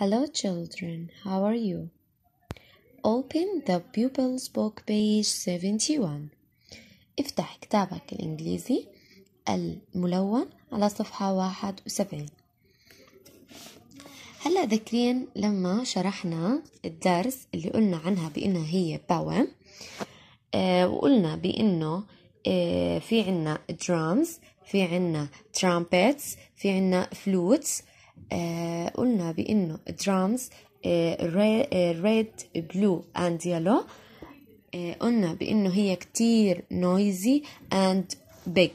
Hello, children, how are you? Open the pupil's book page 71. افتح كتابك الإنجليزي الملون على صفحة 71 هلا ذكرين لما شرحنا الدرس اللي قلنا عنها بأنها هي poem آه وقلنا بأنه آه في عنا درامز في عنا ترامبتس في عنا فلوتس آه، قلنا بانه درامز ريد بلو اند يلو قلنا بانه هي كتير نويزي اند بيج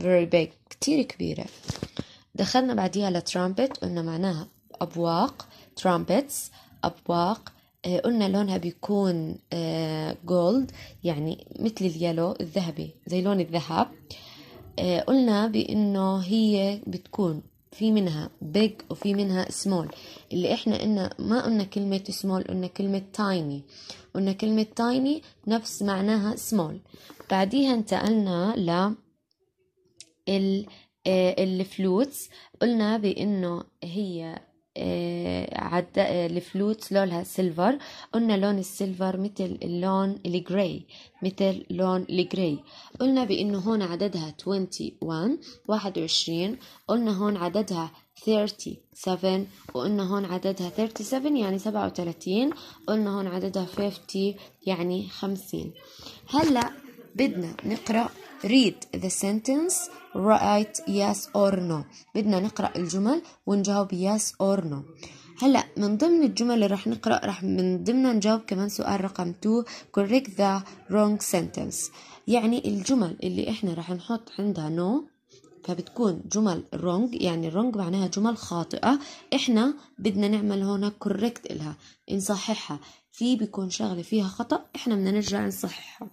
فيري بيج كتير كبيرة دخلنا بعديها لترامبت قلنا معناها أبواق ترامبتس أبواق آه، قلنا لونها بيكون جولد آه، يعني مثل اليلو الذهبي زي لون الذهب قلنا بأنه هي بتكون في منها big وفي منها small اللي احنا قلنا ما قلنا كلمة small قلنا كلمة tiny قلنا كلمة tiny نفس معناها small بعديها انتقلنا ل آه، الفلوتس قلنا بانه هي عد... الفلوت لونها سيلفر قلنا لون السيلفر مثل اللون الجراي مثل لون الجراي قلنا بانه هون عددها 21 21 قلنا هون عددها 37 وقلنا هون عددها 37 يعني 37 قلنا هون عددها 50 يعني 50 هلا بدنا نقرأ read the sentence write yes or no بدنا نقرأ الجمل ونجاوب yes or no هلا من ضمن الجمل اللي رح نقرأ رح من ضمنها نجاوب كمان سؤال رقم 2 correct the wrong sentence يعني الجمل اللي احنا رح نحط عندها no فبتكون جمل wrong يعني wrong معناها جمل خاطئة احنا بدنا نعمل هنا correct إلها نصححها في بيكون شغلة فيها خطأ احنا بدنا نرجع نصححها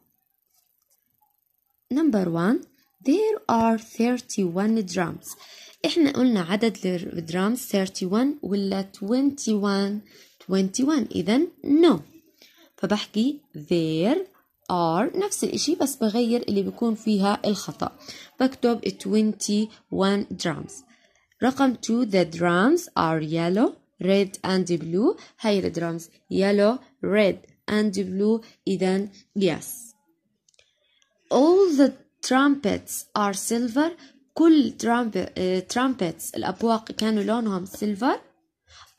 number one there are 31 drums احنا قلنا عدد الدرامز 31 ولا 21 21 اذا no فبحكي there are نفس الاشي بس بغير اللي بيكون فيها الخطأ بكتب 21 drums رقم 2 the drums are yellow red and blue هاي الدرامز yellow red and blue اذا yes all the trumpets are silver كل آه، trumpets الأبواق كانوا لونهم silver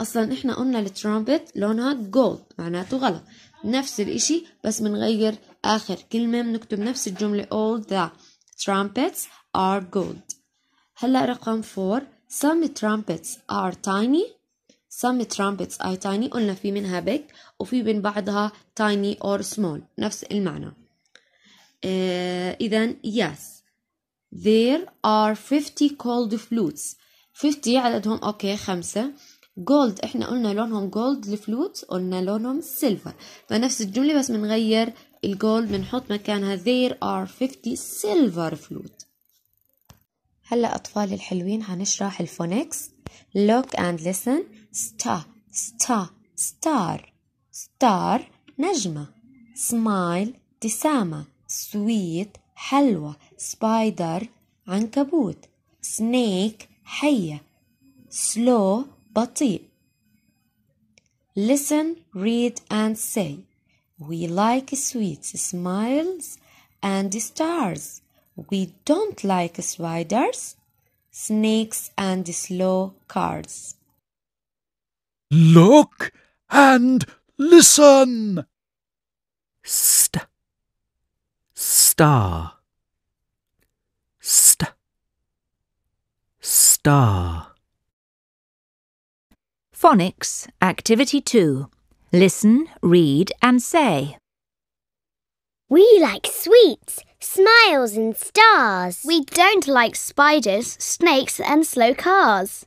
أصلا إحنا قلنا الترامبت لونها gold معناته غلط نفس الإشي بس بنغير آخر كلمة بنكتب نفس الجملة all the trumpets are gold هلا رقم 4 some trumpets are tiny some trumpets are tiny قلنا في منها big وفي بين بعضها tiny or small نفس المعنى آه، إذا yes there are 50 gold flutes 50 عددهم أوكي خمسة gold إحنا قلنا لونهم gold الفلوت قلنا لونهم silver فنفس الجملة بس بنغير الجولد بنحط مكانها there are 50 silver flutes هلا أطفالي الحلوين هنشرح الفونكس look and listen star star star star نجمة smile تسامة سويت spider. سبايدر عنكبوت snake. حية slow, بطيء Listen, read and say We like sweets, smiles and stars We don't like spiders, snakes and slow cars Look and listen! star st star phonics activity 2 listen read and say we like sweets smiles and stars we don't like spiders snakes and slow cars